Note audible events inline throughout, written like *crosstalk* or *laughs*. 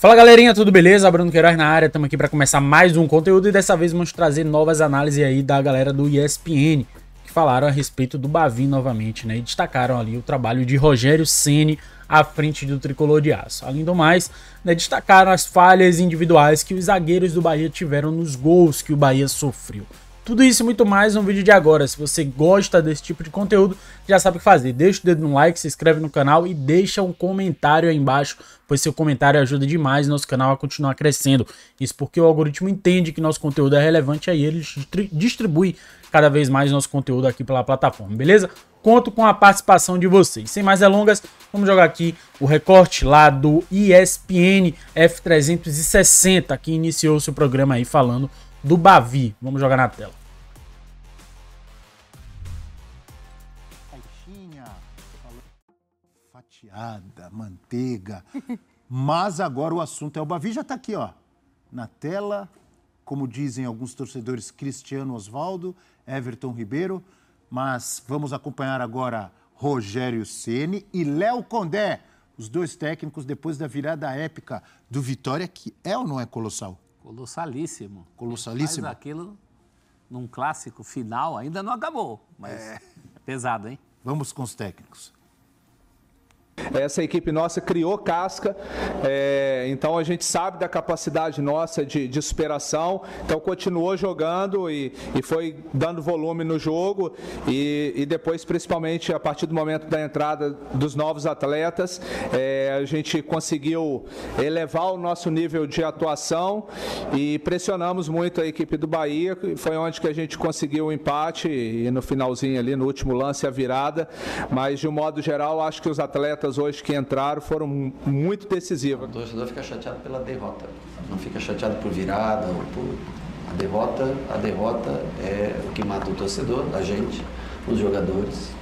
Fala galerinha, tudo beleza? Bruno Queiroz na área, estamos aqui para começar mais um conteúdo e dessa vez vamos trazer novas análises aí da galera do ESPN, que falaram a respeito do Bavi novamente, né? E destacaram ali o trabalho de Rogério Ceni à frente do tricolor de aço. Além do mais, né, destacaram as falhas individuais que os zagueiros do Bahia tiveram nos gols que o Bahia sofreu. Tudo isso e muito mais no vídeo de agora. Se você gosta desse tipo de conteúdo, já sabe o que fazer. Deixa o dedo no like, se inscreve no canal e deixa um comentário aí embaixo, pois seu comentário ajuda demais nosso canal a continuar crescendo. Isso porque o algoritmo entende que nosso conteúdo é relevante aí ele distribui cada vez mais nosso conteúdo aqui pela plataforma, beleza? Conto com a participação de vocês. Sem mais delongas, vamos jogar aqui o recorte lá do ESPN F360, que iniciou seu programa aí falando do Bavi. Vamos jogar na tela. Caixinha, fatiada, manteiga. *laughs* Mas agora o assunto é o Bavi, já está aqui, ó, na tela. Como dizem alguns torcedores, Cristiano Oswaldo, Everton Ribeiro. Mas vamos acompanhar agora Rogério Ceni e Léo Condé, os dois técnicos depois da virada épica do Vitória, que é ou não é colossal? Colossalíssimo. Colossalíssimo. Mas aquilo, num clássico final, ainda não acabou. Mas é, é pesado, hein? Vamos com os técnicos. Essa equipe nossa criou casca, é, então a gente sabe da capacidade nossa de, de superação, então continuou jogando e, e foi dando volume no jogo e, e, depois, principalmente a partir do momento da entrada dos novos atletas, é, a gente conseguiu elevar o nosso nível de atuação e pressionamos muito a equipe do Bahia, foi onde que a gente conseguiu o empate e no finalzinho ali, no último lance, a virada, mas de um modo geral, acho que os atletas atletas hoje que entraram foram muito decisivas. O torcedor fica chateado pela derrota, não fica chateado por virada ou por. A derrota, a derrota é o que mata o torcedor, a gente, os jogadores.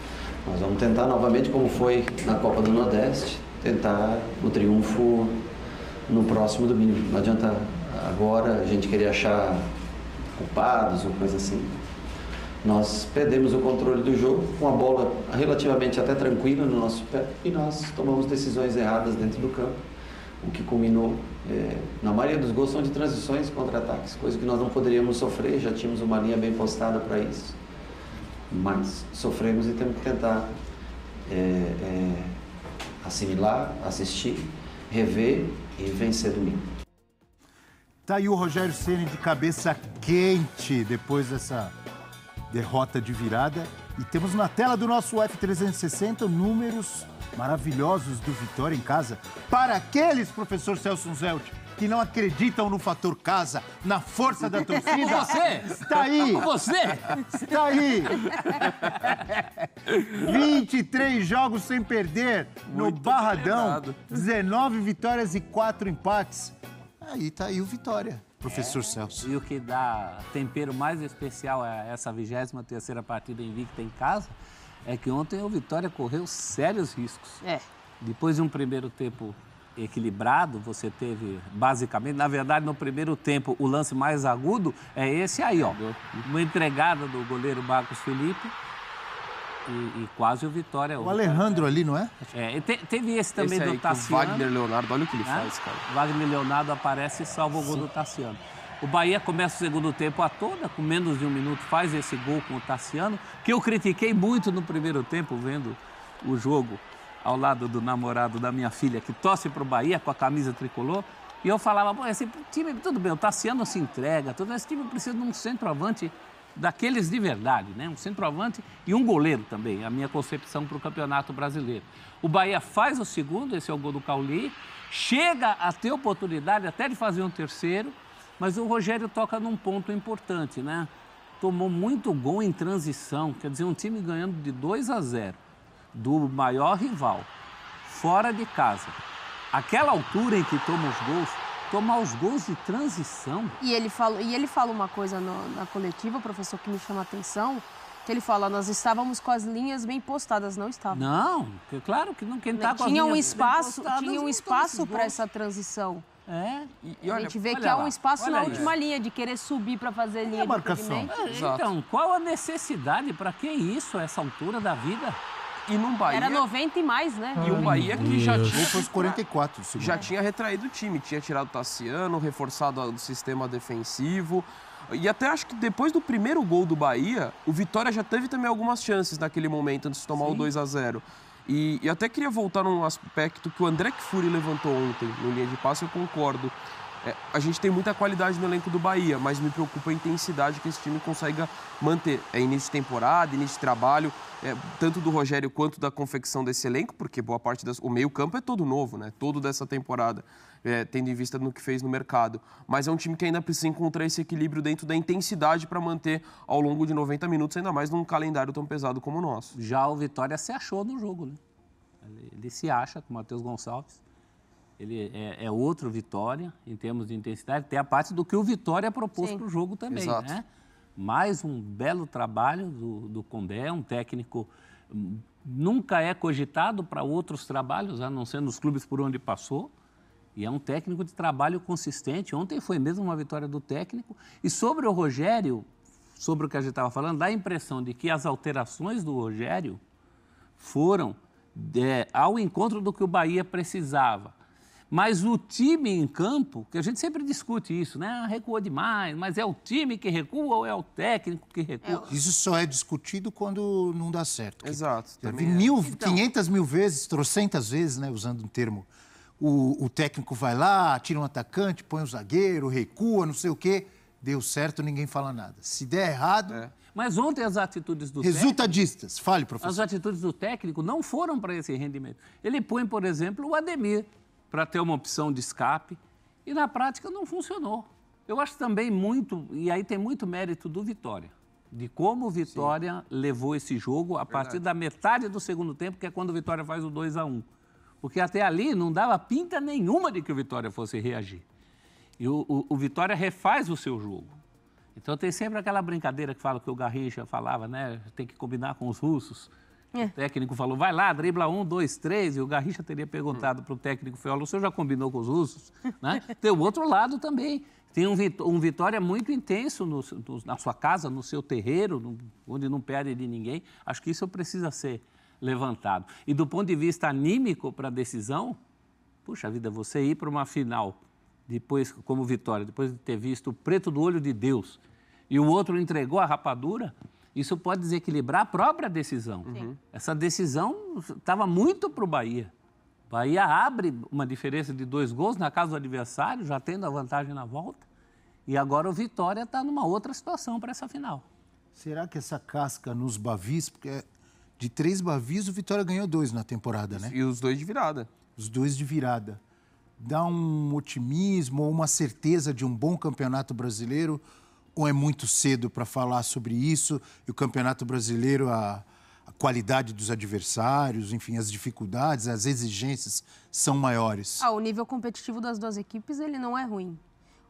Nós vamos tentar novamente, como foi na Copa do Nordeste, tentar o triunfo no próximo domingo. Não adianta agora a gente querer achar culpados ou coisa assim. Nós perdemos o controle do jogo, com a bola relativamente até tranquila no nosso pé e nós tomamos decisões erradas dentro do campo, o que culminou, é, na maioria dos gols, são de transições contra-ataques, coisa que nós não poderíamos sofrer, já tínhamos uma linha bem postada para isso, mas sofremos e temos que tentar é, é, assimilar, assistir, rever e vencer domingo. Está aí o Rogério Ceni de cabeça quente depois dessa derrota de virada. E temos na tela do nosso F360 números maravilhosos do Vitória em casa. Para aqueles, professor Celso Zelt, que não acreditam no fator casa, na força da torcida. Com você! Está aí! Com você! Está aí! 23 jogos sem perder Muito no Barradão, treinado. 19 vitórias e 4 empates. Aí está aí o Vitória professor é, Celso. E o que dá tempero mais especial a é essa 23 partida invicta em casa é que ontem o Vitória correu sérios riscos. É. Depois de um primeiro tempo equilibrado, você teve basicamente, na verdade, no primeiro tempo, o lance mais agudo é esse aí, ó. Uma entregada do goleiro Marcos Felipe e, e quase o Vitória. O né? Alejandro ali, não é? É, te, teve esse também esse do Tassiano. Wagner Leonardo, olha o que ele né? faz, cara. Wagner Leonardo aparece e salva o gol Sim. do Tassiano. O Bahia começa o segundo tempo à toda, né? com menos de um minuto, faz esse gol com o Tassiano, que eu critiquei muito no primeiro tempo, vendo o jogo ao lado do namorado da minha filha, que torce para o Bahia com a camisa tricolor. E eu falava, esse time, tudo bem, o Tassiano se entrega, todo esse time precisa de um centroavante daqueles de verdade, né? Um centroavante e um goleiro também, a minha concepção para o Campeonato Brasileiro. O Bahia faz o segundo, esse é o gol do Cauli, chega a ter oportunidade até de fazer um terceiro, mas o Rogério toca num ponto importante, né? Tomou muito gol em transição, quer dizer, um time ganhando de 2 a 0 do maior rival, fora de casa. Aquela altura em que toma os gols, tomar os gols de transição. E ele falou, e ele fala uma coisa no, na coletiva, professor, que me chama a atenção, que ele fala, nós estávamos com as linhas bem postadas, não estávamos Não, claro que não, quem está com tinha as um linhas espaço, postadas, Tinha um espaço para essa transição. É. E, e olha, a gente vê que lá, há um espaço na última linha de querer subir para fazer linha. E a marcação. É, então, qual a necessidade? Para que isso a essa altura da vida? E num Bahia... Era 90 e mais, né? E um Bahia que já tinha... Foi 44 Já tinha retraído o time. Tinha tirado o Tassiano, reforçado o sistema defensivo. E até acho que depois do primeiro gol do Bahia, o Vitória já teve também algumas chances naquele momento, antes de tomar Sim. o 2 a 0 e, e até queria voltar num aspecto que o André Kfouri levantou ontem, no linha de passe, eu concordo. É, a gente tem muita qualidade no elenco do Bahia, mas me preocupa a intensidade que esse time consiga manter. É início de temporada, início de trabalho, é, tanto do Rogério quanto da confecção desse elenco, porque boa parte do meio-campo é todo novo, né? Todo dessa temporada, é, tendo em vista no que fez no mercado. Mas é um time que ainda precisa encontrar esse equilíbrio dentro da intensidade para manter ao longo de 90 minutos, ainda mais num calendário tão pesado como o nosso. Já o Vitória se achou no jogo, né? Ele, ele se acha com o Matheus Gonçalves ele é, é outro Vitória em termos de intensidade. Tem a parte do que o Vitória é propôs para o jogo também. Exato. Né? Mais um belo trabalho do, do Condé, um técnico hum, nunca é cogitado para outros trabalhos, a não ser nos clubes por onde passou. E é um técnico de trabalho consistente. Ontem foi mesmo uma vitória do técnico. E sobre o Rogério, sobre o que a gente estava falando, dá a impressão de que as alterações do Rogério foram é, ao encontro do que o Bahia precisava. Mas o time em campo, que a gente sempre discute isso, né? Ah, recua demais, mas é o time que recua ou é o técnico que recua? É isso só é discutido quando não dá certo. Exato. Eu vi é. mil, então... 500 mil vezes, trocentas vezes, né? Usando um termo. O, o técnico vai lá, tira um atacante, põe um zagueiro, recua, não sei o quê. Deu certo, ninguém fala nada. Se der errado. É. Mas ontem as atitudes do Resultadistas, técnico, fale, professor. As atitudes do técnico não foram para esse rendimento. Ele põe, por exemplo, o Ademir para ter uma opção de escape e na prática não funcionou. Eu acho também muito, e aí tem muito mérito do Vitória, de como o Vitória Sim. levou esse jogo a Verdade. partir da metade do segundo tempo, que é quando o Vitória faz o 2 a 1 Porque até ali não dava pinta nenhuma de que o Vitória fosse reagir. E o, o, o Vitória refaz o seu jogo. Então tem sempre aquela brincadeira que fala que o Garrincha falava, né? Tem que combinar com os russos. É. O técnico falou, vai lá, dribla um, dois, três. E o Garrincha teria perguntado hum. para o técnico, falou o senhor já combinou com os russos? *laughs* né? Tem o outro lado também. Tem um, um Vitória muito intenso no, no, na sua casa, no seu terreiro, no, onde não perde de ninguém. Acho que isso precisa ser levantado. E do ponto de vista anímico para a decisão, puxa vida, você ir para uma final, depois como Vitória, depois de ter visto o preto do olho de Deus, e o outro entregou a rapadura isso pode desequilibrar a própria decisão. Sim. Uhum. Essa decisão estava muito para o Bahia. Bahia abre uma diferença de dois gols na casa do adversário, já tendo a vantagem na volta. E agora o Vitória está numa outra situação para essa final. Será que essa casca nos Bavis, porque de três Bavis o Vitória ganhou dois na temporada, né? E os dois de virada. Os dois de virada. Dá um otimismo ou uma certeza de um bom campeonato brasileiro ou é muito cedo para falar sobre isso? E o Campeonato Brasileiro, a, a, qualidade dos adversários, enfim, as dificuldades, as exigências são maiores? Ah, o nível competitivo das duas equipes ele não é ruim.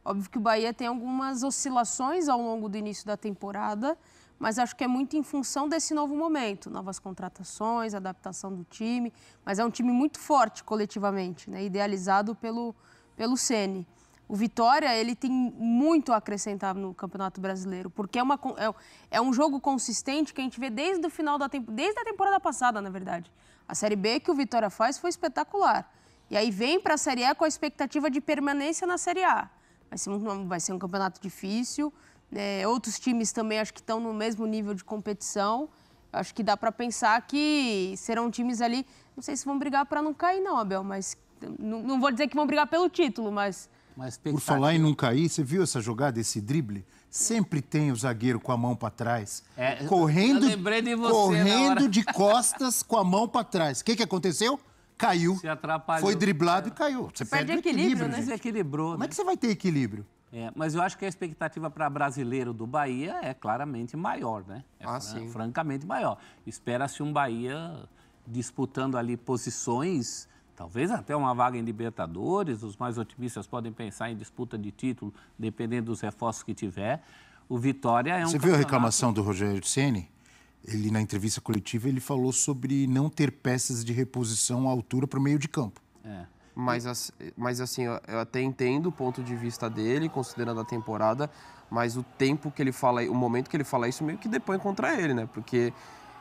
Óbvio que o Bahia tem algumas oscilações ao longo do início da temporada, mas acho que é muito em função desse novo momento, novas contratações, adaptação do time, mas é um time muito forte coletivamente, né? idealizado pelo, pelo Sene o Vitória ele tem muito a acrescentar no Campeonato Brasileiro, porque é, uma, é, é, um jogo consistente que a gente vê desde o final da desde a temporada passada, na verdade. A Série B que o Vitória faz foi espetacular. E aí vem para a Série A com a expectativa de permanência na Série A. Vai ser um, vai ser um campeonato difícil. Né? Outros times também acho que estão no mesmo nível de competição. Acho que dá para pensar que serão times ali, não sei se vão brigar para não cair, não, Abel, mas não, não vou dizer que vão brigar pelo título, mas por falar em não cair, você viu essa jogada, esse drible? Sempre tem o zagueiro com a mão para trás. É, correndo de, correndo de costas com a mão para trás. O que, que aconteceu? Caiu. Se atrapalhou. Foi driblado e é. caiu. Você perde, equilíbrio, equilíbrio né? Como né? é que você vai ter equilíbrio? É, mas eu acho que a expectativa para brasileiro do Bahia é claramente maior, né? É ah, fran sim. francamente maior. Espera-se um Bahia disputando ali posições talvez até uma vaga em Libertadores. Os mais otimistas podem pensar em disputa de título, dependendo dos reforços que tiver. O Vitória é um. Você viu a reclamação do Rogério Ceni? Ele na entrevista coletiva ele falou sobre não ter peças de reposição à altura para o meio de campo. É. Mas, mas assim, eu até entendo o ponto de vista dele, considerando a temporada, mas o tempo que ele fala, o momento que ele fala isso meio que depõe contra ele, né? Porque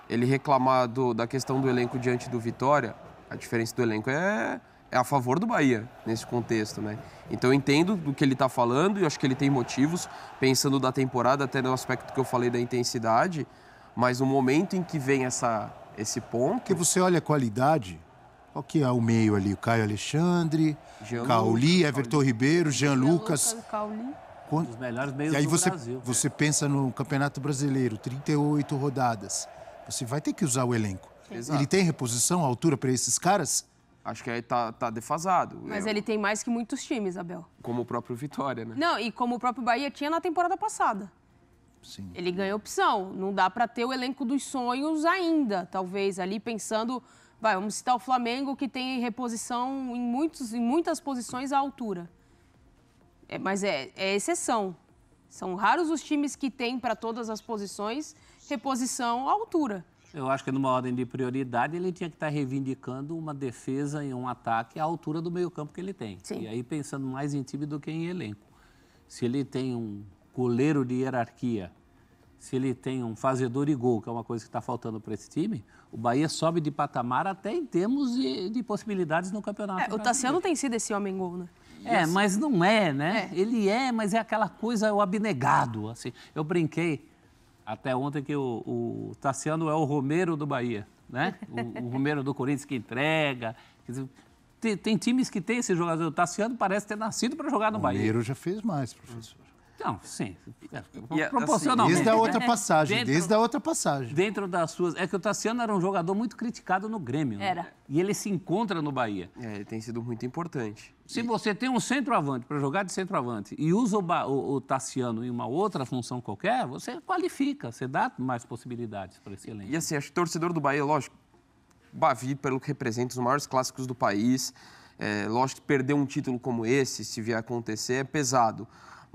ele reclamar do, da questão do elenco diante do Vitória, a diferença do elenco é, é a favor do Bahia nesse contexto, né? Então eu entendo do que ele está falando e acho que ele tem motivos, pensando da temporada, até no aspecto que eu falei da intensidade, mas no momento em que vem essa, esse ponto. Porque você olha a qualidade, qual que é o meio ali? O Caio Alexandre, Jean Cauli, Everton Ribeiro, Jean, Jean Lucas. Lucas Cauli. Os melhores meios e aí você, Brasil. Você pensa no Campeonato Brasileiro, 38 rodadas. Você vai ter que usar o elenco. Exato. Ele tem reposição à altura para esses caras? Acho que aí tá, tá defasado. Mas é. ele tem mais que muitos times, Abel. Como o próprio Vitória, né? Não, e como o próprio Bahia tinha na temporada passada. Sim. Ele ganha opção. Não dá para ter o elenco dos sonhos ainda, talvez ali pensando. Vai, vamos citar o Flamengo, que tem reposição em, muitos, em muitas posições à altura. É, mas é, é exceção. São raros os times que têm para todas as posições reposição à altura eu acho que numa ordem de prioridade ele tinha que estar tá reivindicando uma defesa e um ataque à altura do meio-campo que ele tem. Sim. E aí pensando mais em time do que em elenco. Se ele tem um goleiro de hierarquia, se ele tem um fazedor de gol, que é uma coisa que está faltando para esse time, o Bahia sobe de patamar até em termos de, de possibilidades no campeonato. É, o Tassiano tem sido esse homem gol, né? É, mas não é, né? É. Ele é, mas é aquela coisa, é o abnegado. Assim, eu brinquei até ontem que o, o Tassiano é o Romero do Bahia, né? O, o Romero do Corinthians que entrega. Dizer, tem, tem, times que tem esse jogador. O Tassiano parece ter nascido para jogar no Bahia. O Romero já fez mais, professor. Não, sim. É, assim, proporcionalmente. Desde a né? outra passagem. Dentro, desde a outra passagem. Dentro das suas. É que o Tassiano era um jogador muito criticado no Grêmio. Né? Era. Né? E ele se encontra no Bahia. É, ele tem sido muito importante. Se e... você tem um centroavante para jogar de centroavante e usa o, ba... o, o, Tassiano em uma outra função qualquer, você qualifica, você dá mais possibilidades para esse elenco. E, assim, acho que torcedor do Bahia, lógico, Bavi, pelo que representa os maiores clássicos do país, é, lógico que perder um título como esse, se vier a acontecer, é pesado.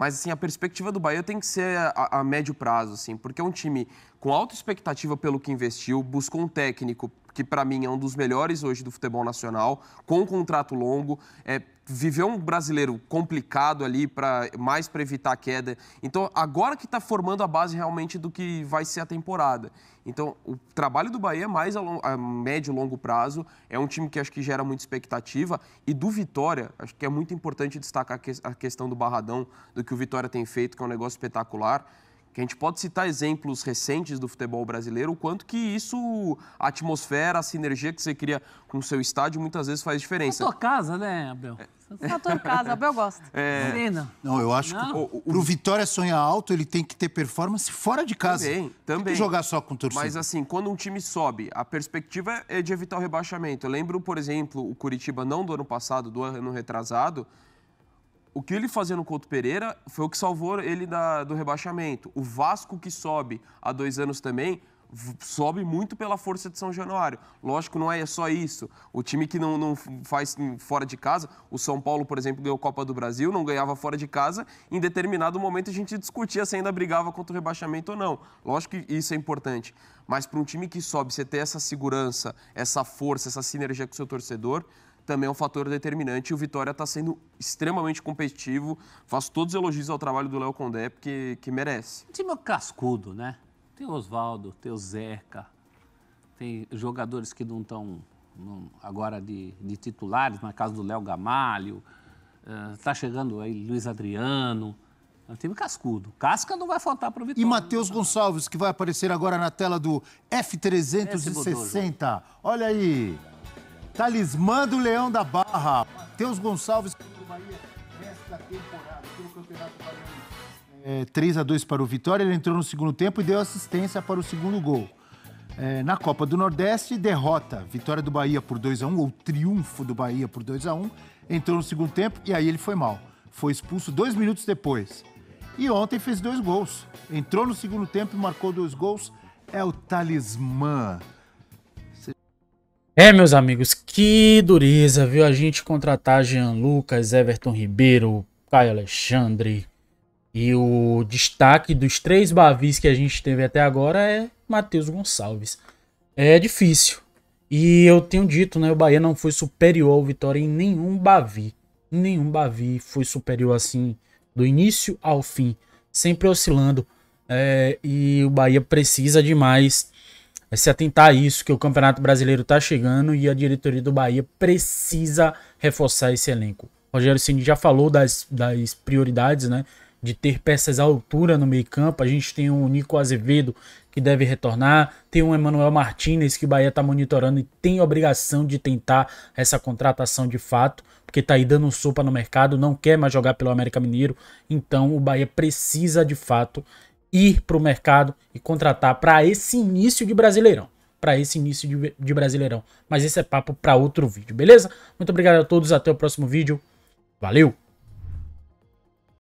Mas, assim, a perspectiva do Bahia tem que ser a, a médio prazo, assim, porque é um time com alta expectativa pelo que investiu, buscou um técnico que para mim é um dos melhores hoje do futebol nacional, com um contrato longo, é, viveu um brasileiro complicado ali para mais para evitar a queda. Então agora que está formando a base realmente do que vai ser a temporada. Então o trabalho do Bahia é mais a, long, a médio e longo prazo é um time que acho que gera muita expectativa e do Vitória acho que é muito importante destacar a, que, a questão do Barradão do que o Vitória tem feito que é um negócio espetacular que a gente pode citar exemplos recentes do futebol brasileiro, o quanto que isso, a atmosfera, a sinergia que você cria com o seu estádio, muitas vezes faz diferença. Na tua casa, né, Abel? É a tua casa, Abel gosta. É... Não, eu acho Não. que o, o, Vitória sonha alto, ele tem que ter performance fora de casa. Também, também. Tem que jogar só com torcida. Mas assim, quando um time sobe, a perspectiva é de evitar o rebaixamento. Eu lembro, por exemplo, o Curitiba não do ano passado, do ano retrasado, o que ele fazia no Couto Pereira foi o que salvou ele da, do rebaixamento. O Vasco que sobe há dois anos também sobe muito pela força de São Januário. Lógico, não é só isso. O time que não, não faz fora de casa, o São Paulo, por exemplo, ganhou Copa do Brasil, não ganhava fora de casa. Em determinado momento a gente discutia se ainda brigava contra o rebaixamento ou não. Lógico que isso é importante. Mas para um time que sobe, você ter essa segurança, essa força, essa sinergia com o seu torcedor, também é um fator determinante. E o Vitória está sendo extremamente competitivo. Faço todos os elogios ao trabalho do Léo Condé, porque que merece. Um time cascudo, né? Tem o Oswaldo, tem o Zeca, tem jogadores que não estão agora de, de, titulares, na casa do Léo Gamalho, está eh, uh, chegando aí Luiz Adriano. É um time cascudo. Casca não vai faltar para o Vitória. E Matheus Gonçalves, que vai aparecer agora na tela do F360. Olha aí. Talismã do Leão da Barra. Matheus Gonçalves É, 3 a 2 para o Vitória, ele entrou no segundo tempo e deu assistência para o segundo gol. É, na Copa do Nordeste, derrota. Vitória do Bahia por 2 a 1 ou triunfo do Bahia por 2 a 1 Entrou no segundo tempo e aí ele foi mal. Foi expulso dois minutos depois. E ontem fez dois gols. Entrou no segundo tempo e marcou dois gols. É o talismã. É, meus amigos, que dureza, viu? A gente contratar Jean Lucas, Everton Ribeiro, Caio Alexandre. E o destaque dos três Bavis que a gente teve até agora é Matheus Gonçalves. É difícil. E eu tenho dito, né? O Bahia não foi superior ao Vitória em nenhum Bavi. Nenhum Bavi foi superior assim, do início ao fim. Sempre oscilando. É, e o Bahia precisa de mais é se atentar a isso, que o Campeonato Brasileiro está chegando e a diretoria do Bahia precisa reforçar esse elenco. O Rogério Ceni já falou das, das prioridades, né? De ter peças à altura no meio-campo. A gente tem o Nico Azevedo, que deve retornar. Tem o Emanuel Martinez, que o Bahia está monitorando e tem obrigação de tentar essa contratação de fato, porque está aí dando sopa no mercado, não quer mais jogar pelo América Mineiro. Então o Bahia precisa de fato ir para o mercado e contratar para esse início de Brasileirão. Para esse início de, de Brasileirão. Mas esse é papo para outro vídeo, beleza? Muito obrigado a todos, até o próximo vídeo. Valeu!